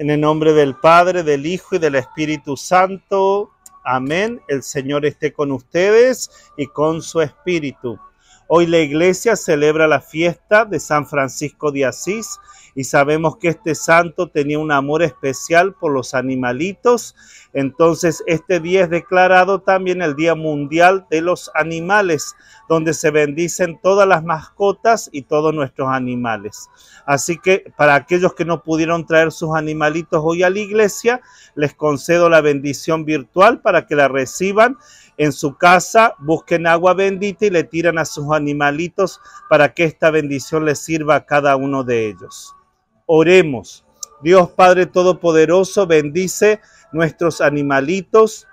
En el nombre del Padre, del Hijo y del Espíritu Santo. Amén. El Señor esté con ustedes y con su Espíritu. Hoy la iglesia celebra la fiesta de San Francisco de Asís y sabemos que este santo tenía un amor especial por los animalitos. Entonces este día es declarado también el Día Mundial de los Animales, donde se bendicen todas las mascotas y todos nuestros animales. Así que para aquellos que no pudieron traer sus animalitos hoy a la iglesia, les concedo la bendición virtual para que la reciban en su casa, busquen agua bendita y le tiran a sus animalitos para que esta bendición les sirva a cada uno de ellos. Oremos. Dios Padre Todopoderoso, bendice nuestros animalitos,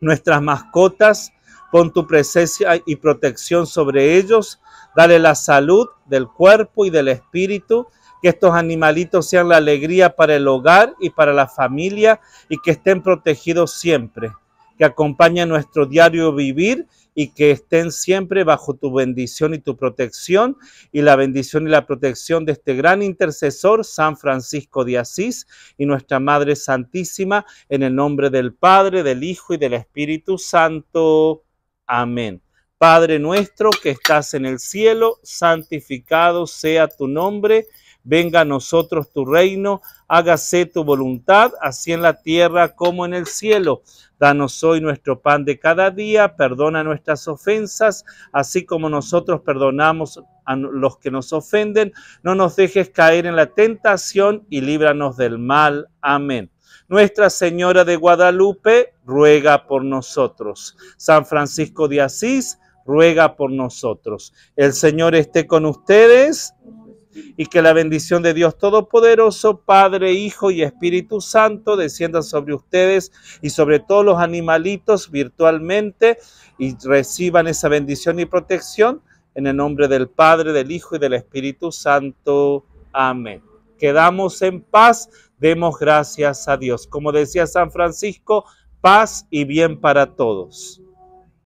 nuestras mascotas, pon tu presencia y protección sobre ellos, dale la salud del cuerpo y del espíritu, que estos animalitos sean la alegría para el hogar y para la familia y que estén protegidos siempre que acompañen nuestro diario vivir y que estén siempre bajo tu bendición y tu protección y la bendición y la protección de este gran intercesor, San Francisco de Asís y nuestra Madre Santísima, en el nombre del Padre, del Hijo y del Espíritu Santo. Amén. Padre nuestro que estás en el cielo, santificado sea tu nombre Venga a nosotros tu reino, hágase tu voluntad, así en la tierra como en el cielo. Danos hoy nuestro pan de cada día, perdona nuestras ofensas, así como nosotros perdonamos a los que nos ofenden. No nos dejes caer en la tentación y líbranos del mal. Amén. Nuestra Señora de Guadalupe, ruega por nosotros. San Francisco de Asís, ruega por nosotros. El Señor esté con ustedes y que la bendición de Dios Todopoderoso, Padre, Hijo y Espíritu Santo descienda sobre ustedes y sobre todos los animalitos virtualmente y reciban esa bendición y protección en el nombre del Padre, del Hijo y del Espíritu Santo. Amén. Quedamos en paz, demos gracias a Dios. Como decía San Francisco, paz y bien para todos.